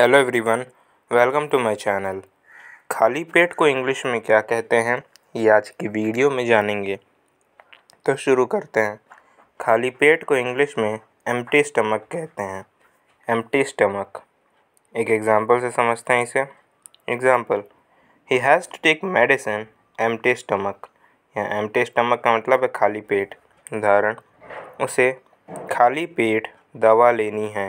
hello everyone welcome to my channel खाली पेट को इंग्लिश में क्या कहते हैं ये आज की वीडियो में जानेंगे तो शुरू करते हैं खाली पेट को इंग्लिश में एम्प्टी स्टमक कहते हैं एम्प्टी स्टमक एक एग्ज़ाम्पल से समझते हैं इसे example he has to take medicine empty stomach या एम्प्टी स्टमक का मतलब है खाली पेट उदाहरण उसे खाली पेट दवा लेनी है